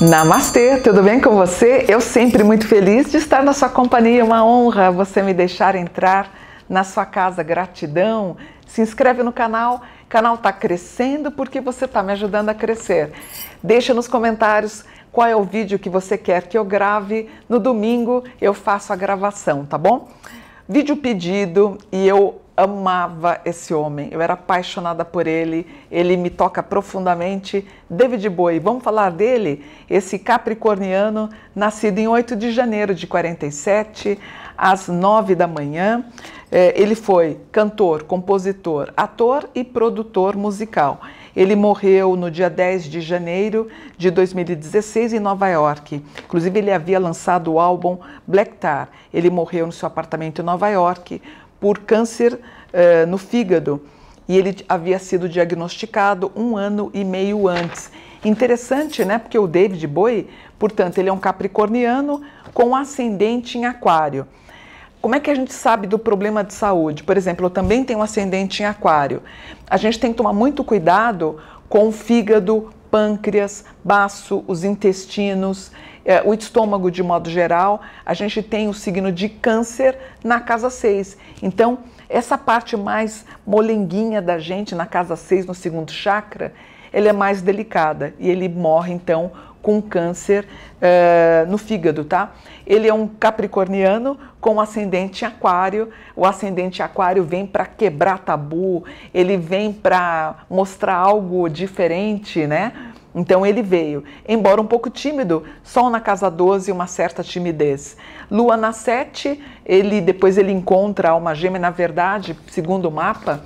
Namastê, tudo bem com você? Eu sempre muito feliz de estar na sua companhia, uma honra você me deixar entrar na sua casa. Gratidão. Se inscreve no canal, o canal está crescendo porque você está me ajudando a crescer. Deixa nos comentários qual é o vídeo que você quer que eu grave. No domingo eu faço a gravação, tá bom? Vídeo pedido e eu amava esse homem, eu era apaixonada por ele, ele me toca profundamente. David Bowie, vamos falar dele? Esse capricorniano, nascido em 8 de janeiro de 47, às 9 da manhã. É, ele foi cantor, compositor, ator e produtor musical. Ele morreu no dia 10 de janeiro de 2016 em Nova York. Inclusive, ele havia lançado o álbum Black Tar. Ele morreu no seu apartamento em Nova York por câncer uh, no fígado e ele havia sido diagnosticado um ano e meio antes. Interessante, né? Porque o David Bowie, portanto, ele é um capricorniano com ascendente em aquário. Como é que a gente sabe do problema de saúde? Por exemplo, eu também tenho um ascendente em aquário. A gente tem que tomar muito cuidado com o fígado pâncreas, baço, os intestinos, eh, o estômago de modo geral. A gente tem o signo de câncer na casa 6. Então, essa parte mais molenguinha da gente, na casa 6, no segundo chakra, ela é mais delicada e ele morre então com câncer uh, no fígado, tá? Ele é um capricorniano com ascendente aquário. O ascendente aquário vem para quebrar tabu, ele vem para mostrar algo diferente, né? Então ele veio, embora um pouco tímido, Sol na casa 12, uma certa timidez. Lua na 7, ele depois ele encontra uma gêmea, na verdade, segundo o mapa,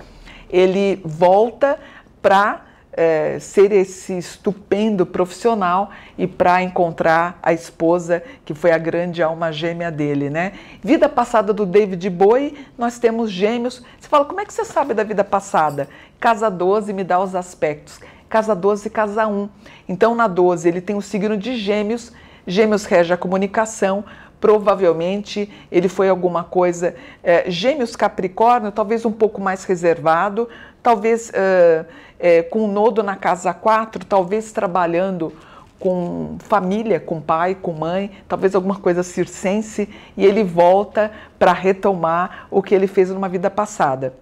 ele volta para é, ser esse estupendo profissional e para encontrar a esposa que foi a grande alma gêmea dele, né? Vida passada do David Bowie, nós temos gêmeos. Você fala, como é que você sabe da vida passada? Casa 12 me dá os aspectos. Casa 12 e Casa 1. Então, na 12, ele tem o signo de gêmeos. Gêmeos rege a comunicação, provavelmente ele foi alguma coisa. É, gêmeos Capricórnio, talvez um pouco mais reservado, talvez é, com o nodo na casa 4, talvez trabalhando com família, com pai, com mãe, talvez alguma coisa circense, e ele volta para retomar o que ele fez numa vida passada.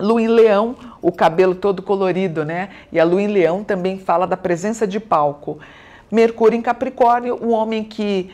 Luim Leão, o cabelo todo colorido, né? E a Luim Leão também fala da presença de palco. Mercúrio em Capricórnio, um homem que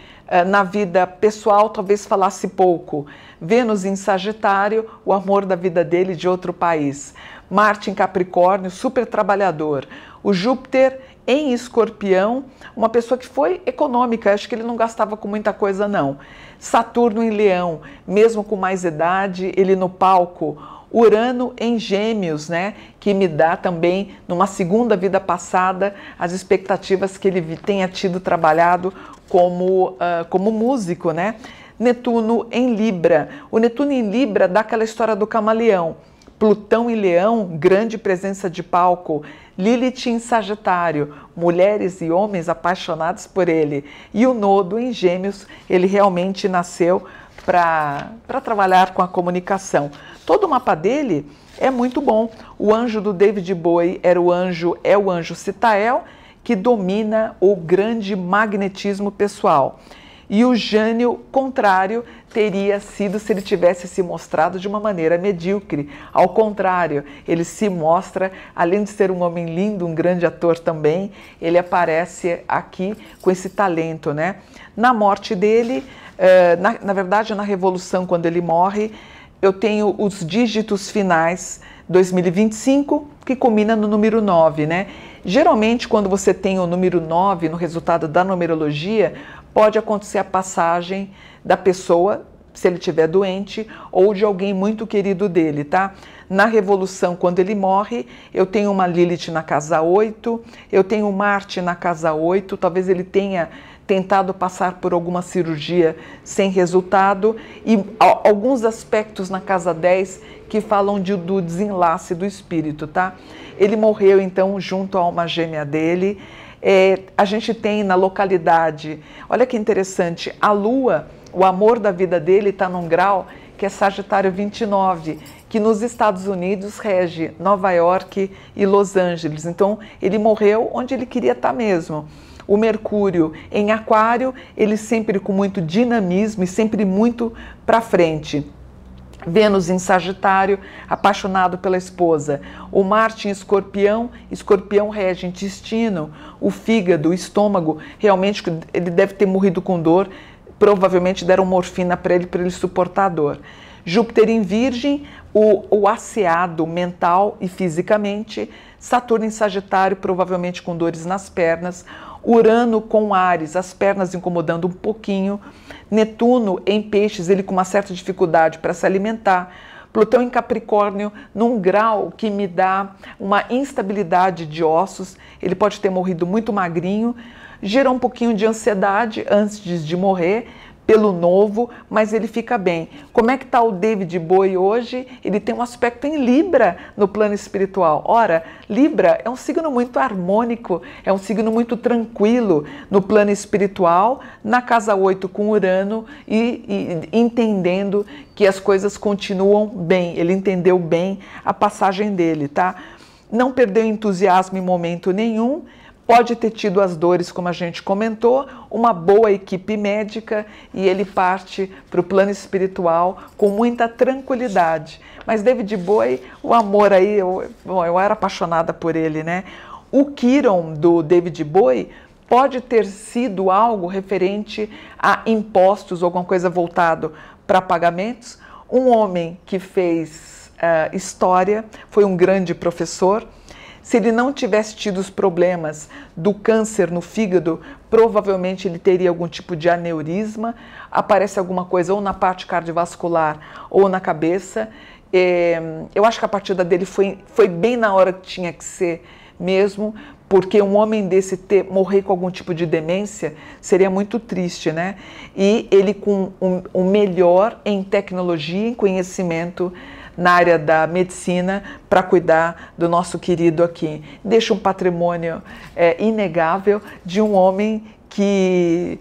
na vida pessoal talvez falasse pouco. Vênus em Sagitário, o amor da vida dele de outro país. Marte em Capricórnio, super trabalhador. O Júpiter em Escorpião, uma pessoa que foi econômica, acho que ele não gastava com muita coisa não. Saturno em Leão, mesmo com mais idade, ele no palco. Urano em Gêmeos, né? Que me dá também, numa segunda vida passada, as expectativas que ele tenha tido trabalhado como, uh, como músico, né? Netuno em Libra. O Netuno em Libra dá aquela história do camaleão Plutão e Leão, grande presença de palco. Lilith em Sagitário, mulheres e homens apaixonados por ele. E o Nodo em Gêmeos, ele realmente nasceu para trabalhar com a comunicação. Todo o mapa dele é muito bom. O anjo do David Bowie era o anjo, é o anjo Citael, que domina o grande magnetismo pessoal. E o Jânio, contrário, teria sido se ele tivesse se mostrado de uma maneira medíocre. Ao contrário, ele se mostra, além de ser um homem lindo, um grande ator também, ele aparece aqui com esse talento, né? Na morte dele, eh, na, na verdade, na Revolução, quando ele morre, eu tenho os dígitos finais 2025, que culmina no número 9, né? Geralmente, quando você tem o número 9 no resultado da numerologia, pode acontecer a passagem da pessoa, se ele estiver doente, ou de alguém muito querido dele, tá? Na Revolução, quando ele morre, eu tenho uma Lilith na casa 8, eu tenho Marte na casa 8, talvez ele tenha tentado passar por alguma cirurgia sem resultado, e alguns aspectos na casa 10 que falam de, do desenlace do espírito, tá? Ele morreu então junto à alma gêmea dele. É, a gente tem na localidade, olha que interessante, a lua, o amor da vida dele está num grau que é Sagitário 29, que nos Estados Unidos rege Nova York e Los Angeles. Então, ele morreu onde ele queria estar tá mesmo. O Mercúrio em Aquário, ele sempre com muito dinamismo e sempre muito para frente. Vênus em Sagitário, apaixonado pela esposa. O Marte em Escorpião, Escorpião rege intestino, o fígado, o estômago. Realmente ele deve ter morrido com dor. Provavelmente deram morfina para ele, para ele suportar a dor. Júpiter em Virgem, o, o asseado mental e fisicamente. Saturno em Sagitário, provavelmente com dores nas pernas. Urano com Ares, as pernas incomodando um pouquinho. Netuno em Peixes, ele com uma certa dificuldade para se alimentar. Plutão em Capricórnio, num grau que me dá uma instabilidade de ossos, ele pode ter morrido muito magrinho, gerou um pouquinho de ansiedade antes de morrer, pelo novo, mas ele fica bem. Como é que está o David Bowie hoje? Ele tem um aspecto em Libra no plano espiritual. Ora, Libra é um signo muito harmônico, é um signo muito tranquilo no plano espiritual, na casa 8 com Urano e, e entendendo que as coisas continuam bem. Ele entendeu bem a passagem dele, tá? Não perdeu entusiasmo em momento nenhum pode ter tido as dores, como a gente comentou, uma boa equipe médica e ele parte para o plano espiritual com muita tranquilidade. Mas David Bowie, o amor aí, eu, bom, eu era apaixonada por ele, né? O Kiron do David Bowie pode ter sido algo referente a impostos ou alguma coisa voltado para pagamentos. Um homem que fez uh, história, foi um grande professor, se ele não tivesse tido os problemas do câncer no fígado, provavelmente ele teria algum tipo de aneurisma, aparece alguma coisa ou na parte cardiovascular ou na cabeça. É, eu acho que a partida dele foi, foi bem na hora que tinha que ser mesmo, porque um homem desse ter, morrer com algum tipo de demência seria muito triste, né? E ele com o um, um melhor em tecnologia, em conhecimento na área da medicina para cuidar do nosso querido aqui. Deixa um patrimônio é, inegável de um homem que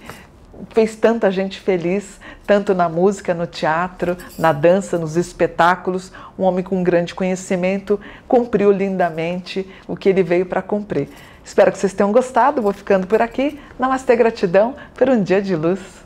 fez tanta gente feliz, tanto na música, no teatro, na dança, nos espetáculos. Um homem com grande conhecimento, cumpriu lindamente o que ele veio para cumprir. Espero que vocês tenham gostado. Vou ficando por aqui. Namastê, gratidão por um dia de luz.